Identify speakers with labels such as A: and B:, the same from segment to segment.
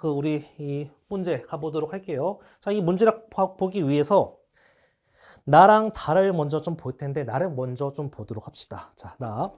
A: 그 우리 이 문제 가보도록 할게요. 자, 이 문제를 보기 위해서 나랑 달을 먼저 좀 볼 텐데 나를 먼저 좀 보도록 합시다. 자, 나.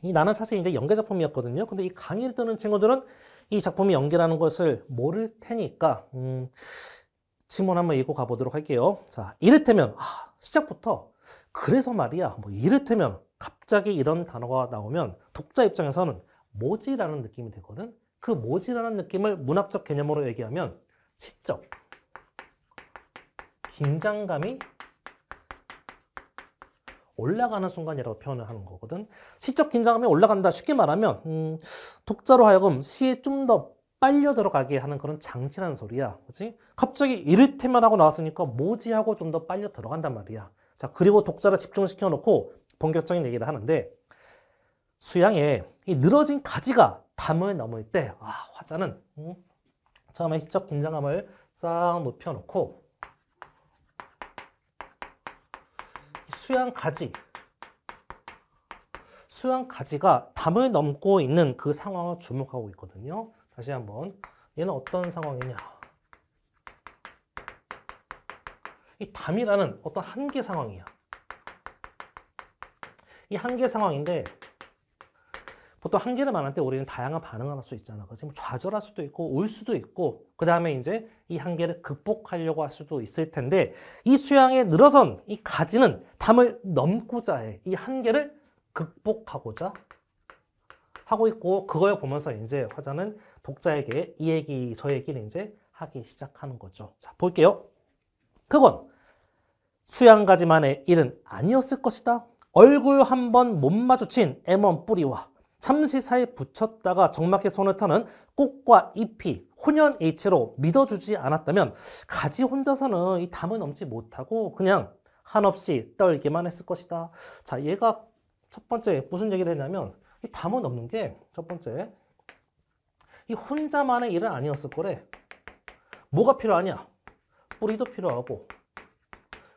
A: 이 나는 사실 이제 연계 작품이었거든요. 근데 이 강의를 뜨는 친구들은 이 작품이 연계라는 것을 모를 테니까 음, 지문 한번 읽고 가보도록 할게요. 자, 이를테면 아, 시작부터 그래서 말이야. 뭐 이를테면 갑자기 이런 단어가 나오면 독자 입장에서는 뭐지라는 느낌이 들거든. 그 모질라는 느낌을 문학적 개념으로 얘기하면 시적, 긴장감이 올라가는 순간이라고 표현을 하는 거거든. 시적 긴장감이 올라간다. 쉽게 말하면 음, 독자로 하여금 시에 좀 더 빨려 들어가게 하는 그런 장치라는 소리야. 그렇지? 갑자기 이를테면 하고 나왔으니까 모지 하고 좀 더 빨려 들어간단 말이야. 자, 그리고 독자를 집중시켜 놓고 본격적인 얘기를 하는데 수양에이 늘어진 가지가 담을 넘을 때 아, 화자는 음, 처음에 시적 긴장감을 싹 높여놓고 수양 가지 수양 가지가 담을 넘고 있는 그 상황을 주목하고 있거든요. 다시 한번 얘는 어떤 상황이냐 이 담이라는 어떤 한계 상황이야. 이 한계 상황인데 보통 한 개를 말할 때 우리는 다양한 반응을 할 수 있잖아. 그래서 뭐 좌절할 수도 있고 울 수도 있고 그 다음에 이제 이한개를 극복하려고 할 수도 있을 텐데 이수양에 늘어선 이 가지는 담을 넘고자 해. 이한개를 극복하고자 하고 있고 그걸 보면서 이제 화자는 독자에게 이 얘기 저 얘기를 이제 하기 시작하는 거죠. 자 볼게요. 그건 수양가지만의 일은 아니었을 것이다. 얼굴 한번 못 마주친 M1 뿌리와 참시사에 붙였다가 적막해 소을타는 꽃과 잎이 혼연 일체로 믿어주지 않았다면 가지 혼자서는 이 담을 넘지 못하고 그냥 한없이 떨기만 했을 것이다. 자, 얘가 첫 번째 무슨 얘기를 했냐면 이 담을 넘는 게 첫 번째 이 혼자만의 일은 아니었을 거래. 뭐가 필요하냐? 뿌리도 필요하고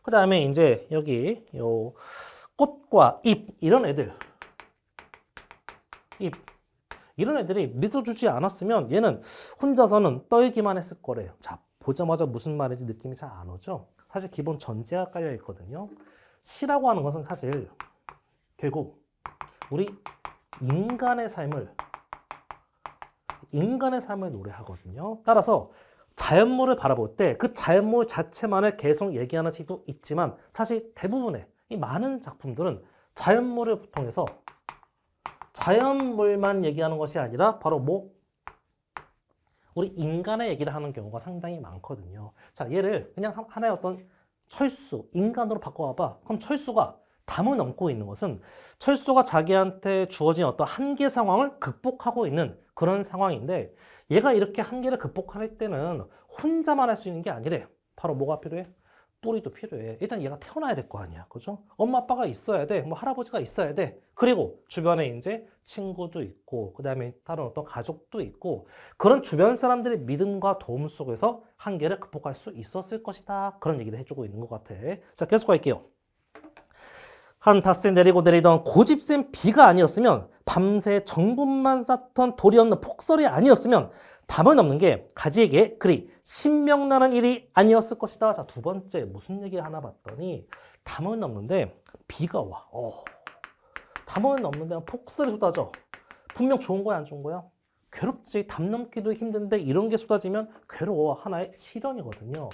A: 그 다음에 이제 여기 요 꽃과 잎 이런 애들 입 이런 애들이 믿어주지 않았으면 얘는 혼자서는 떨기만 했을 거래요. 자 보자마자 무슨 말인지 느낌이 잘 안 오죠? 사실 기본 전제가 깔려 있거든요. 시라고 하는 것은 사실 결국 우리 인간의 삶을 인간의 삶을 노래하거든요. 따라서 자연물을 바라볼 때 그 자연물 자체만을 계속 얘기하는 시도 있지만 사실 대부분의 이 많은 작품들은 자연물을 통해서 자연물만 얘기하는 것이 아니라 바로 뭐 우리 인간의 얘기를 하는 경우가 상당히 많거든요. 자, 얘를 그냥 하나의 어떤 철수, 인간으로 바꿔봐봐. 그럼 철수가 담을 넘고 있는 것은 철수가 자기한테 주어진 어떤 한계 상황을 극복하고 있는 그런 상황인데 얘가 이렇게 한계를 극복할 때는 혼자만 할 수 있는 게 아니래. 바로 뭐가 필요해? 뿌리도 필요해. 일단 얘가 태어나야 될 거 아니야. 그죠? 엄마 아빠가 있어야 돼. 뭐 할아버지가 있어야 돼. 그리고 주변에 이제 친구도 있고 그다음에 다른 어떤 가족도 있고 그런 주변 사람들의 믿음과 도움 속에서 한계를 극복할 수 있었을 것이다. 그런 얘기를 해주고 있는 것 같아. 자, 계속 갈게요. 한 닷새 내리고 내리던 고집센 비가 아니었으면 밤새 정분만 쌓던 돌이 없는 폭설이 아니었으면 담은없는게 가지에게 그리 신명나는 일이 아니었을 것이다. 자, 두 번째 무슨 얘기 하나 봤더니 담은없는데 비가 와. 어. 담은없는데 폭설이 쏟아져. 분명 좋은 거야 안 좋은 거야? 괴롭지. 담 넘기도 힘든데 이런 게 쏟아지면 괴로워. 하나의 시련이거든요.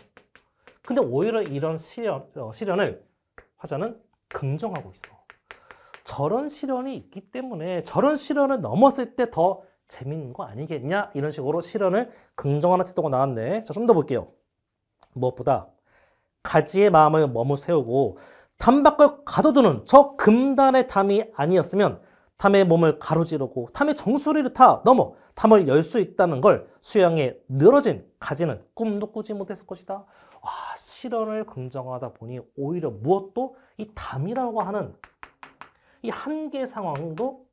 A: 근데 오히려 이런 시련, 어, 시련을 화자는 긍정하고 있어. 저런 시련이 있기 때문에 저런 시련을 넘었을 때 더 재밌는 거 아니겠냐? 이런 식으로 시련을 긍정하는 태도가 나왔네. 자, 좀 더 볼게요. 무엇보다 가지의 마음을 머무세우고 담밖을 가둬두는 저 금단의 담이 아니었으면 탐의 몸을 가로지르고 탐의 정수리를 타 넘어 탐을 열 수 있다는 걸 수양의 늘어진 가지는 꿈도 꾸지 못했을 것이다. 아, 실현을 긍정하다 보니 오히려 무엇도 이 담이라고 하는 이 한계 상황도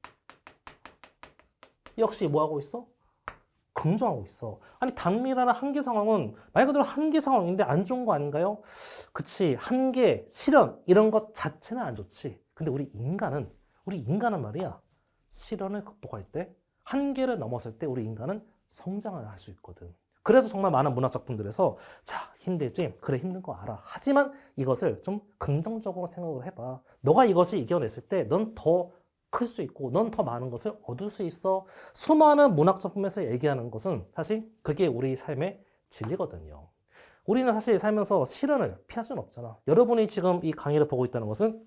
A: 역시 뭐하고 있어? 긍정하고 있어. 아니 담미라는 한계 상황은 말 그대로 한계 상황인데 안 좋은 거 아닌가요? 그치 한계, 실현 이런 것 자체는 안 좋지. 근데 우리 인간은 우리 인간은 말이야 실현을 극복할 때 한계를 넘었을때 우리 인간은 성장을 할 수 있거든. 그래서 정말 많은 문학 작품들에서 자 힘들지 그래 힘든 거 알아. 하지만 이것을 좀 긍정적으로 생각을 해봐. 너가 이것이 이겨냈을 때 넌 더 클 수 있고 넌 더 많은 것을 얻을 수 있어. 수많은 문학 작품에서 얘기하는 것은 사실 그게 우리 삶의 진리거든요. 우리는 사실 살면서 실현을 피할 수는 없잖아. 여러분이 지금 이 강의를 보고 있다는 것은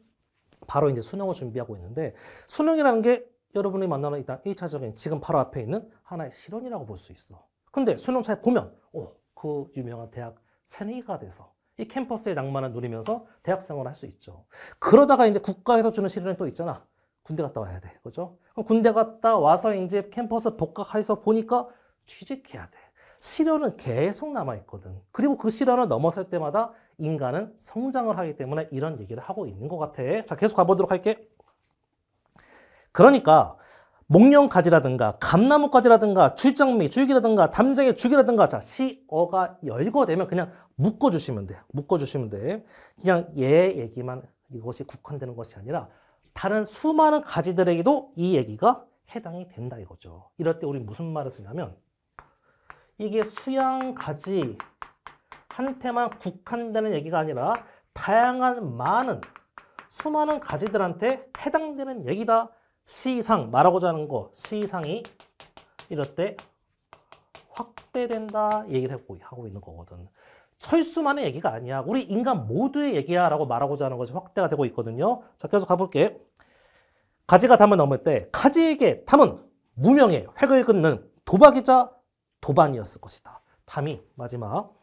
A: 바로 이제 수능을 준비하고 있는데 수능이라는 게 여러분이 만나는 일단 1차적인 지금 바로 앞에 있는 하나의 실현이라고 볼 수 있어. 근데 수능차에 보면 오, 어, 그 유명한 대학 새내기가 돼서 이 캠퍼스의 낭만을 누리면서 대학생활을 할 수 있죠. 그러다가 이제 국가에서 주는 시련이 또 있잖아. 군대 갔다 와야 돼. 그죠? 군대 갔다 와서 이제 캠퍼스 복학해서 보니까 취직해야 돼. 시련은 계속 남아있거든. 그리고 그 시련을 넘어설 때마다 인간은 성장을 하기 때문에 이런 얘기를 하고 있는 것 같아. 자, 계속 가보도록 할게. 그러니까 목련가지라든가 감나무가지라든가 줄장미, 줄기라든가 담장의 줄기라든가 자 시어가 열거되면 그냥 묶어주시면 돼요. 묶어주시면 돼. 그냥 얘 얘기만 이것이 국한되는 것이 아니라 다른 수많은 가지들에게도 이 얘기가 해당이 된다 이거죠. 이럴 때 우리 무슨 말을 쓰냐면 이게 수양가지 한테만 국한되는 얘기가 아니라 다양한 많은 수많은 가지들한테 해당되는 얘기다 시상, 말하고자 하는 거, 시상이 이럴 때 확대된다 얘기를 하고 있는 거거든. 철수만의 얘기가 아니야. 우리 인간 모두의 얘기야 라고 말하고자 하는 것이 확대가 되고 있거든요. 자, 계속 가볼게. 가지가 담을 넘을 때 가지에게 담은 무명의 획을 긋는 도박이자 도반이었을 것이다. 담이 마지막.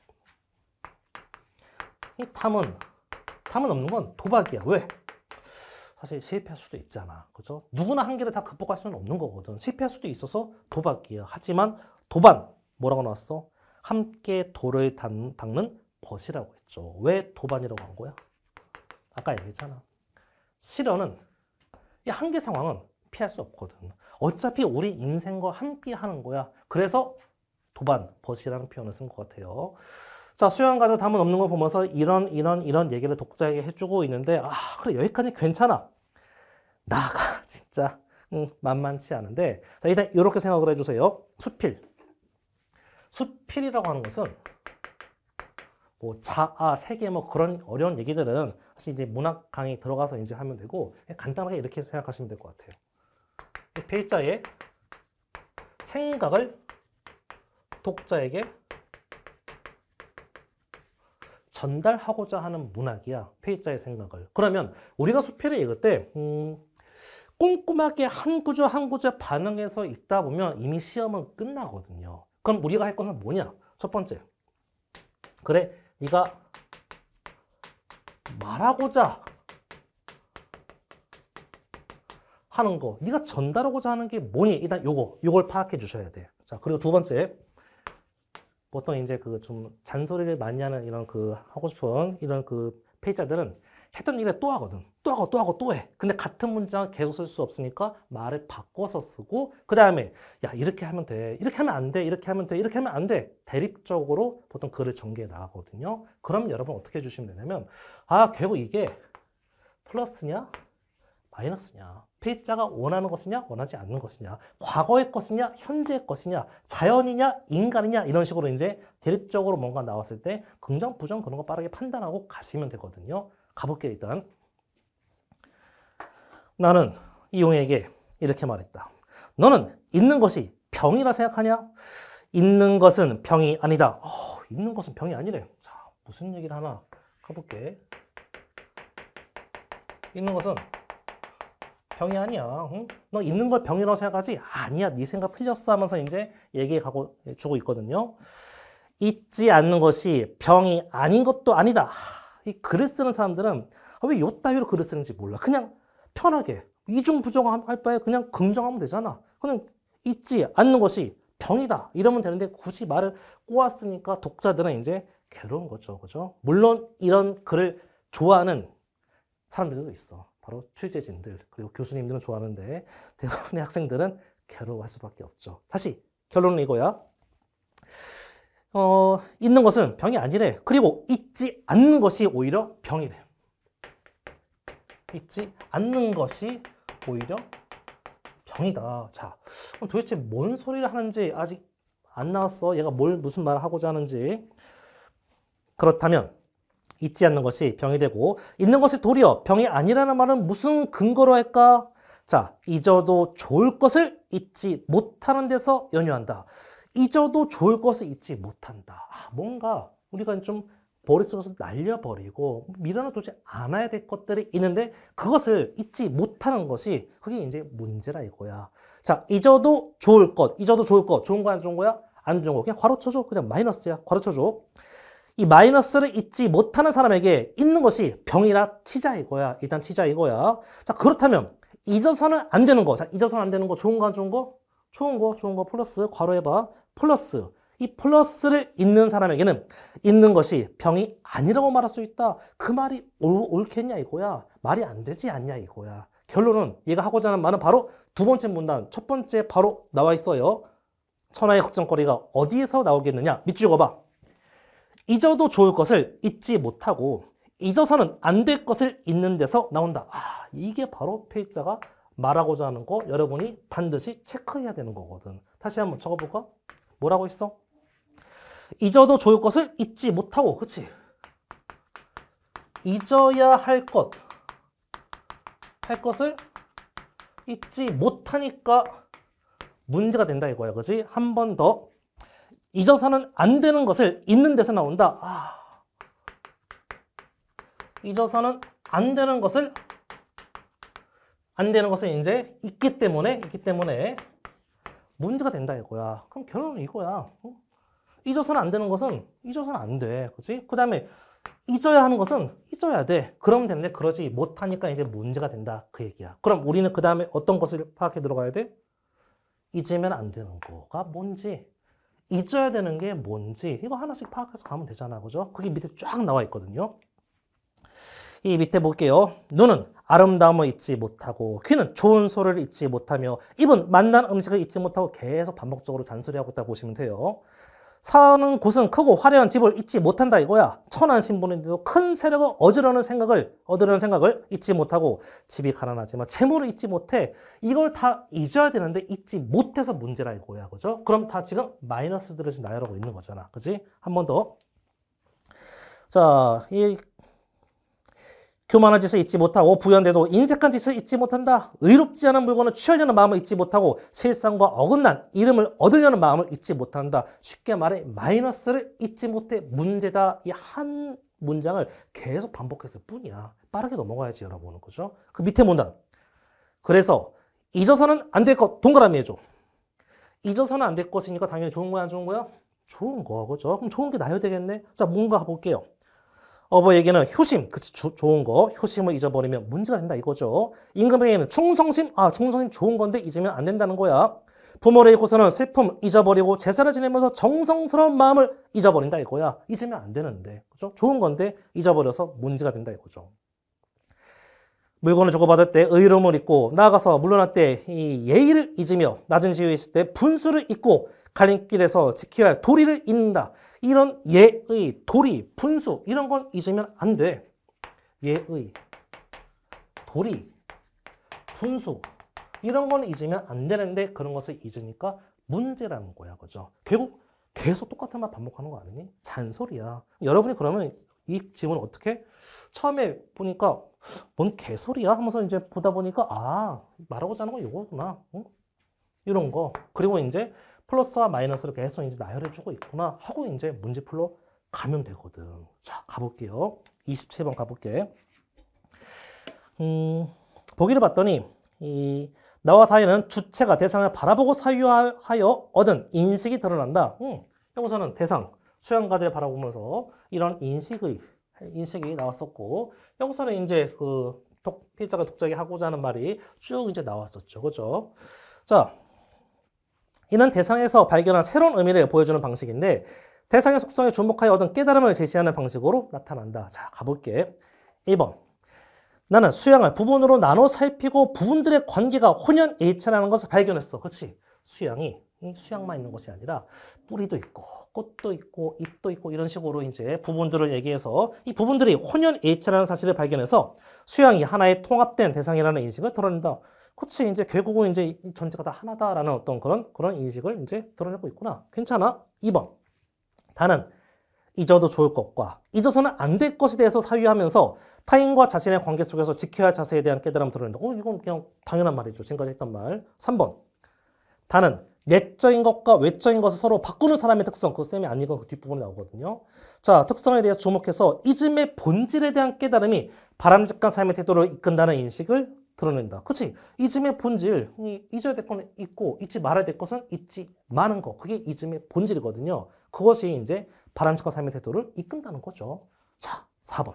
A: 이 탐은 탐은 없는 건 도박이야. 왜? 사실 실패할 수도 있잖아. 그죠? 누구나 한계를 다 극복할 수는 없는 거거든. 실패할 수도 있어서 도박이야. 하지만 도반, 뭐라고 나왔어? 함께 돌을 닦는 벗이라고 했죠. 왜 도반이라고 한 거야? 아까 얘기했잖아. 실현은 이 한계 상황은 피할 수 없거든. 어차피 우리 인생과 함께 하는 거야. 그래서 도반, 벗이라는 표현을 쓴 것 같아요. 자, 수영 과정 담은 없는 걸 보면서 이런, 이런, 이런 얘기를 독자에게 해주고 있는데, 아, 그래, 여기까지 괜찮아. 나가, 진짜, 음, 만만치 않은데. 자, 일단 이렇게 생각을 해주세요. 수필. 수필이라고 하는 것은 뭐 자아, 세계 뭐 그런 어려운 얘기들은 사실 이제 문학 강의 들어가서 이제 하면 되고 간단하게 이렇게 생각하시면 될 것 같아요. 필자의 그 생각을 독자에게 전달하고자 하는 문학이야. 페이자의 생각을. 그러면 우리가 수필을 읽을 때 음, 꼼꼼하게 한구조한구조 반응해서 읽다 보면 이미 시험은 끝나거든요. 그럼 우리가 할 것은 뭐냐? 첫 번째. 그래, 네가 말하고자 하는 거, 네가 전달하고자 하는 게 뭐니? 일단 요거, 요걸 파악해 주셔야 돼. 자, 그리고 두 번째. 보통 이제 그 좀 잔소리를 많이 하는 이런 그 하고 싶은 이런 그 페이자들은 했던 일에 또 하거든. 또 하고 또 하고 또 해. 근데 같은 문장 계속 쓸 수 없으니까 말을 바꿔서 쓰고 그 다음에 야 이렇게 하면 돼. 이렇게 하면 안 돼. 이렇게 하면 돼. 이렇게 하면 안 돼. 대립적으로 보통 글을 전개해 나가거든요. 그럼 여러분 어떻게 해주시면 되냐면 아 결국 이게 플러스냐 마이너스냐 피자가 원하는 것이냐 원하지 않는 것이냐 과거의 것이냐 현재의 것이냐 자연이냐 인간이냐 이런 식으로 이제 대립적으로 뭔가 나왔을 때 긍정 부정 그런 거 빠르게 판단하고 가시면 되거든요 가볼게요 일단 나는 이용에게 이렇게 말했다 너는 있는 것이 병이라 생각하냐 있는 것은 병이 아니다 어, 있는 것은 병이 아니래 자 무슨 얘기를 하나 가볼게 있는 것은 병이 아니야. 응? 너 있는 걸 병이라고 생각하지? 아니야. 네 생각 틀렸어 하면서 이제 얘기해 가고 예, 주고 있거든요. 잊지 않는 것이 병이 아닌 것도 아니다. 이 글을 쓰는 사람들은 아, 왜 요따위로 글을 쓰는지 몰라. 그냥 편하게 이중 부정할 바에 그냥 긍정하면 되잖아. 그냥 잊지 않는 것이 병이다. 이러면 되는데 굳이 말을 꼬았으니까 독자들은 이제 괴로운 거죠. 그죠? 물론 이런 글을 좋아하는 사람들도 있어. 바로 취재진들 그리고 교수님들은 좋아하는데 대부분의 학생들은 괴로워할 수밖에 없죠. 다시 결론은 이거야. 어, 있는 것은 병이 아니래. 그리고 있지 않는 것이 오히려 병이래. 있지 않는 것이 오히려 병이다. 자, 그럼 도대체 뭔 소리를 하는지 아직 안 나왔어. 얘가 뭘 무슨 말을 하고자 하는지. 그렇다면 있지 않는 것이 병이 되고 있는 것이 도리어 병이 아니라는 말은 무슨 근거로 할까? 자, 잊어도 좋을 것을 잊지 못하는 데서 연유한다. 잊어도 좋을 것을 잊지 못한다. 아, 뭔가 우리가 좀 머릿속에서 날려버리고 밀어두지 않아야 될 것들이 있는데 그것을 잊지 못하는 것이 그게 이제 문제라 이거야. 자, 잊어도 좋을 것, 잊어도 좋을 것, 좋은 거 안 좋은 거야? 안 좋은 거. 그냥 괄호 쳐줘. 그냥 마이너스야. 괄호 쳐줘. 이 마이너스를 잊지 못하는 사람에게 있는 것이 병이라 치자 이거야. 일단 치자 이거야. 자 그렇다면 잊어서는 안 되는 거. 자 잊어서는 안 되는 거 좋은 거안 좋은 거? 좋은 거 좋은 거 플러스 괄호 해봐. 플러스 이 플러스를 잊는 사람에게는 잊는 것이 병이 아니라고 말할 수 있다. 그 말이 옳, 겠냐 이거야. 말이 안 되지 않냐 이거야. 결론은 얘가 하고자 하는 말은 바로 두 번째 문단 첫 번째 바로 나와 있어요. 천하의 걱정거리가 어디에서 나오겠느냐. 밑줄 그어봐. 잊어도 좋을 것을 잊지 못하고 잊어서는 안 될 것을 잊는 데서 나온다. 아, 이게 바로 필자가 말하고자 하는 거 여러분이 반드시 체크해야 되는 거거든. 다시 한번 적어볼까? 뭐라고 했어? 잊어도 좋을 것을 잊지 못하고, 그치? 잊어야 할 것, 할 것을 잊지 못하니까 문제가 된다 이거야, 그지? 한번더 잊어서는 안 되는 것을 있는 데서 나온다. 아, 잊어서는 안 되는 것을 안 되는 것은 이제 있기 때문에 있기 때문에 문제가 된다 이거야. 그럼 결론은 이거야. 어? 잊어서는 안 되는 것은 잊어서는 안 돼. 그렇지? 그다음에 잊어야 하는 것은 잊어야 돼. 그럼 되는데 그러지 못하니까 이제 문제가 된다. 그 얘기야. 그럼 우리는 그다음에 어떤 것을 파악해 들어가야 돼? 잊으면 안 되는 거가 뭔지 잊어야 되는 게 뭔지 이거 하나씩 파악해서 가면 되잖아. 그죠? 그게 밑에 쫙 나와 있거든요. 이 밑에 볼게요. 눈은 아름다움을 잊지 못하고 귀는 좋은 소리를 잊지 못하며 입은 만난 음식을 잊지 못하고 계속 반복적으로 잔소리하고 있다 보시면 돼요. 사는 곳은 크고 화려한 집을 잊지 못한다 이거야. 천한 신분인데도 큰 세력을 얻으려는 생각을 얻으려는 생각을 잊지 못하고 집이 가난하지만 재물을 잊지 못해. 이걸 다 잊어야 되는데 잊지 못해서 문제라 이거야. 그죠? 그럼 다 지금 마이너스들을 지금 나열하고 있는 거잖아. 그지? 한번 더. 자, 이 교만한 짓을 잊지 못하고 부연대도 인색한 짓을 잊지 못한다. 의롭지 않은 물건을 취하려는 마음을 잊지 못하고 세상과 어긋난 이름을 얻으려는 마음을 잊지 못한다. 쉽게 말해 마이너스를 잊지 못해 문제다. 이 한 문장을 계속 반복했을 뿐이야. 빠르게 넘어가야지 여러분은 그죠? 그 밑에 문단. 그래서 잊어서는 안 될 것 동그라미 해줘. 잊어서는 안 될 것이니까 당연히 좋은 거야 안 좋은 거야? 좋은 거 그죠? 그럼 좋은 게 나야 되겠네. 자 뭔가 볼게요. 어버에게는 효심, 그치, 주, 좋은 거, 효심을 잊어버리면 문제가 된다 이거죠. 임금에게는 충성심, 아, 충성심 좋은 건데 잊으면 안 된다는 거야. 부모를 잃고서는 슬픔 잊어버리고 제사를 지내면서 정성스러운 마음을 잊어버린다 이거야. 잊으면 안 되는데, 그죠? 좋은 건데 잊어버려서 문제가 된다 이거죠. 물건을 주고받을 때 의로움을 잊고 나아가서 물러날 때이 예의를 잊으며 낮은 지위에 있을 때 분수를 잊고 갈림길에서 지켜야 할 도리를 잇는다. 이런 예의, 도리, 분수 이런 건 잊으면 안 돼. 예의, 도리, 분수 이런 건 잊으면 안 되는데 그런 것을 잊으니까 문제라는 거야. 그죠? 결국 계속 똑같은 말 반복하는 거 아니니? 잔소리야. 여러분이 그러면 이 질문 을 어떻게? 처음에 보니까 뭔 개소리야 하면서 이제 보다 보니까 아 말하고자 하는 건 이거구나. 응? 이런 거. 그리고 이제 플러스와 마이너스를 계속 이제 나열해주고 있구나 하고 이제 문제 풀러 가면 되거든. 자, 가볼게요. 27번 가볼게. 음, 보기를 봤더니 이 나와 사회는 주체가 대상을 바라보고 사유하여 얻은 인식이 드러난다. 음, 여기서는 대상, 수양과제를 바라보면서 이런 인식의 인식이 나왔었고 여기서는 이제 그 독, 필자가 독자에게 하고자 하는 말이 쭉 이제 나왔었죠. 그죠? 자, 이는 대상에서 발견한 새로운 의미를 보여주는 방식인데 대상의 속성에 주목하여 얻은 깨달음을 제시하는 방식으로 나타난다. 자, 가볼게. 1번. 나는 수양을 부분으로 나눠 살피고 부분들의 관계가 혼연일체라는 것을 발견했어. 그렇지? 수양이 수양만 있는 것이 아니라 뿌리도 있고 꽃도 있고 잎도 있고 이런 식으로 이제 부분들을 얘기해서 이 부분들이 혼연일체라는 사실을 발견해서 수양이 하나의 통합된 대상이라는 인식을 드러낸다. 그치 이제 결국은 이제 이 존재가 다 하나다라는 어떤 그런 그런 인식을 이제 드러내고 있구나. 괜찮아. 2번. 다는 잊어도 좋을 것과 잊어서는 안 될 것에 대해서 사유하면서 타인과 자신의 관계 속에서 지켜야 할 자세에 대한 깨달음을 드러낸다. 어, 이건 그냥 당연한 말이죠. 지금까지 했던 말. 3번. 다는 내적인 것과 외적인 것을 서로 바꾸는 사람의 특성. 그 쌤이 안 읽은 그 뒷부분에 나오거든요. 자, 특성에 대해서 주목해서 이즘의 본질에 대한 깨달음이 바람직한 삶의 태도를 이끈다는 인식을 드러낸다. 그치? 이즘의 본질, 잊어야 될 것은 잊고 잊지 말아야 될 것은 잊지 마는 거. 그게 이즘의 본질이거든요. 그것이 이제 바람직한 삶의 태도를 이끈다는 거죠. 자, 4번.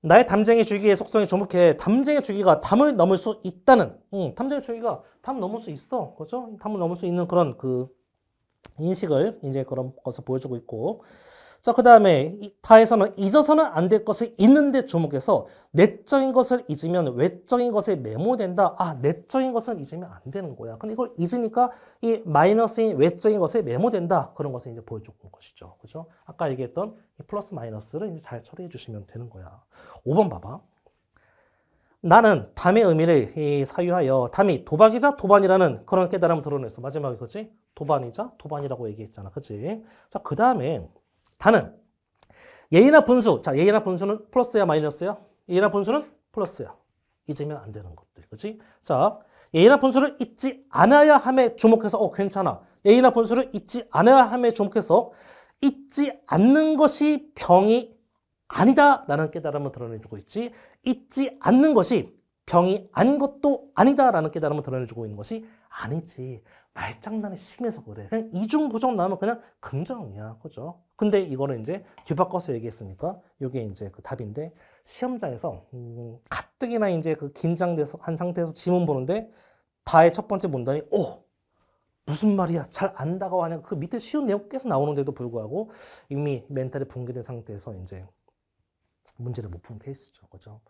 A: 나의 담쟁이 주기의 속성에 주목해 담쟁이 주기가 담을 넘을 수 있다는 음, 담쟁이 주기가 담 넘을 수 있어 그죠 담을 넘을 수 있는 그런 그 인식을 이제 그런 것을 보여주고 있고 자, 그 다음에 다에서는 잊어서는 안 될 것을 있는데 주목해서 내적인 것을 잊으면 외적인 것에 메모된다. 아, 내적인 것은 잊으면 안 되는 거야. 근데 이걸 잊으니까 이 마이너스인 외적인 것에 메모된다. 그런 것을 이제 보여주는 것이죠. 그죠? 아까 얘기했던 이 플러스 마이너스를 이제 잘 처리해 주시면 되는 거야. 5번 봐봐. 나는 담의 의미를 사유하여 담이 도박이자 도반이라는 그런 깨달음을 드러냈어. 마지막에 그지 도반이자 도반이라고 얘기했잖아. 그지 자, 그 다음에 단은 예이나 분수, 자 예이나 분수는 플러스야 마이너스야? 예이나 분수는 플러스야. 잊으면 안 되는 것들, 그렇지? 자, 예이나 분수를 잊지 않아야 함에 주목해서 어 괜찮아. 예이나 분수를 잊지 않아야 함에 주목해서 잊지 않는 것이 병이 아니다라는 깨달음을 드러내주고 있지 잊지 않는 것이 병이 아닌 것도 아니다라는 깨달음을 드러내주고 있는 것이 아니지 아예 장난이 심해서 그래. 그냥 이중 부정 나오면 그냥 긍정이야. 그죠? 근데 이거는 이제 뒤바꿔서 얘기했으니까 이게 이제 그 답인데 시험장에서 음, 가뜩이나 이제 그 긴장돼서 한 상태에서 지문 보는데 다의 첫 번째 문단이 오 무슨 말이야 잘 안다고 하냐 그 밑에 쉬운 내용 계속 나오는데도 불구하고 이미 멘탈이 붕괴된 상태에서 이제 문제를 못푼 케이스죠. 그죠?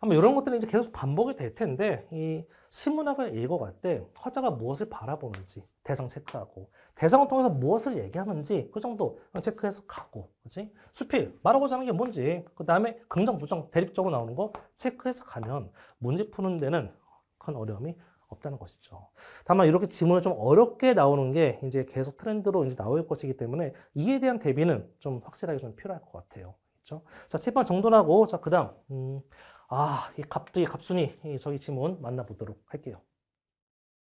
A: 아마 이런 것들은 이제 계속 반복이 될 텐데, 이 신문학을 읽어갈 때 화자가 무엇을 바라보는지 대상 체크하고, 대상을 통해서 무엇을 얘기하는지 그 정도 체크해서 가고, 그지? 수필, 말하고자 하는 게 뭔지, 그 다음에 긍정, 부정, 대립적으로 나오는 거 체크해서 가면 문제 푸는 데는 큰 어려움이 없다는 것이죠. 다만 이렇게 지문을 좀 어렵게 나오는 게 이제 계속 트렌드로 이제 나올 것이기 때문에 이에 대한 대비는 좀 확실하게 좀 필요할 것 같아요. 그렇죠? 자, 채판 정돈하고 자, 그다음 음, 아, 이 갑, 이 갑순이 이 저기 지문 만나보도록 할게요.